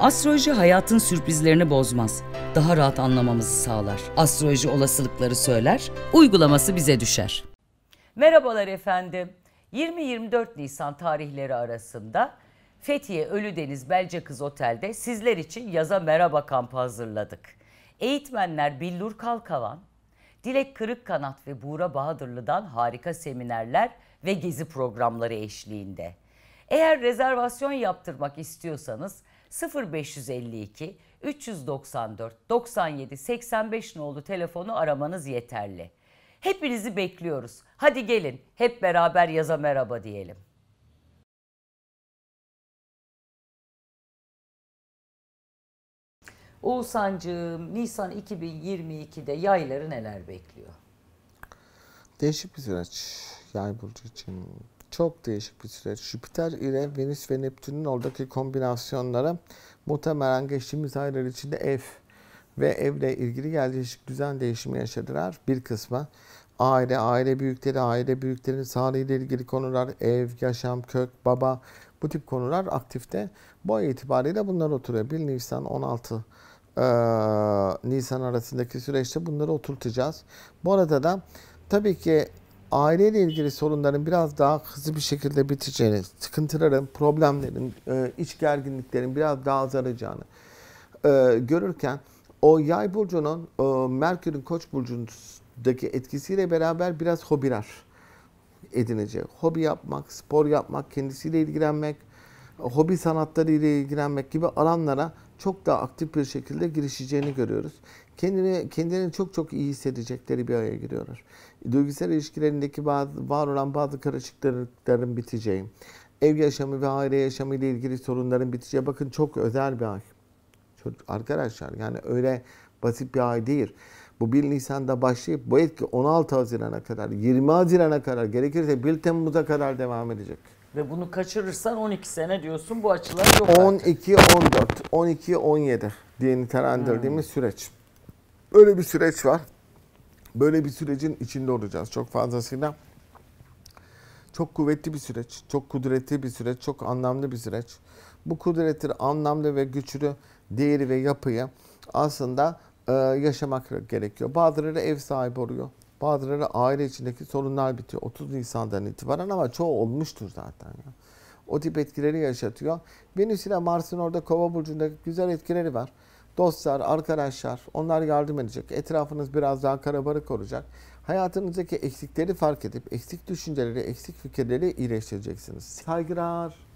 Astroloji hayatın sürprizlerini bozmaz. Daha rahat anlamamızı sağlar. Astroloji olasılıkları söyler, uygulaması bize düşer. Merhabalar efendim. 20-24 Nisan tarihleri arasında Fethiye Ölüdeniz Belce Kız Otel'de sizler için yaza merhaba kampı hazırladık. Eğitmenler Billur Kalkavan, Dilek Kırıkkanat ve Buğra Bahadırlı'dan harika seminerler ve gezi programları eşliğinde. Eğer rezervasyon yaptırmak istiyorsanız 0552 394 97 85 nolu telefonu aramanız yeterli. Hepinizi bekliyoruz. Hadi gelin hep beraber yaza merhaba diyelim. Oğuzhan'cığım Nisan 2022'de yayları neler bekliyor? Değişik bir süreç yay burcu için çok değişik bir süreç. Jüpiter ile Venüs ve Neptün'ün oradaki kombinasyonlara muhtemelen geçtiğimiz aylar içinde ev ve evle ilgili yerleşik düzen değişimi yaşadılar. Bir kısmı aile, aile büyükleri, aile büyüklerinin sağlığıyla ilgili konular, ev, yaşam, kök, baba bu tip konular aktifte. Bu ay itibariyle bunlar oturuyor. 1 Nisan 16 e, Nisan arasındaki süreçte bunları oturtacağız. Bu arada da tabii ki aileyle ilgili sorunların biraz daha hızlı bir şekilde biteceğini, sıkıntıların, problemlerin, e, iç gerginliklerin biraz daha azalacağını e, görürken o yay burcunun e, Merkür'ün koç burcundaki etkisiyle beraber biraz hobiler edinecek. Hobi yapmak, spor yapmak, kendisiyle ilgilenmek, hobi sanatları ile ilgilenmek gibi alanlara çok daha aktif bir şekilde girişeceğini görüyoruz. Kendini, kendilerini çok çok iyi hissedecekleri bir aya giriyorlar. Duygusal ilişkilerindeki bazı, var olan bazı karışıklıkların biteceği, ev yaşamı ve aile yaşamı ile ilgili sorunların biteceği bakın çok özel bir ay. Arkadaşlar yani öyle basit bir ay değil. Bu 1 Nisan'da başlayıp bu etki 16 Haziran'a kadar, 20 Haziran'a kadar gerekirse 1 Temmuz'a kadar devam edecek. Ve bunu kaçırırsan 12 sene diyorsun bu açılar yok 12 14 12 17 diye nitelendirdiğimiz hmm. süreç. Böyle bir süreç var. Böyle bir sürecin içinde olacağız çok fazlasıyla. Çok kuvvetli bir süreç, çok kudretli bir süreç, çok anlamlı bir süreç. Bu kudreti, anlamlı ve güçlü değeri ve yapıyı aslında e, yaşamak gerekiyor. Bazıları ev sahibi oluyor. Bazıları aile içindeki sorunlar bitiyor 30 Nisan'dan itibaren ama çoğu olmuştur zaten. Ya. O tip etkileri yaşatıyor. Venüs ile Mars'ın orada kova burcundaki güzel etkileri var. Dostlar, arkadaşlar onlar yardım edecek. Etrafınız biraz daha karabarık olacak. Hayatınızdaki eksikleri fark edip eksik düşünceleri, eksik fikirleri iyileştireceksiniz. Saygılar.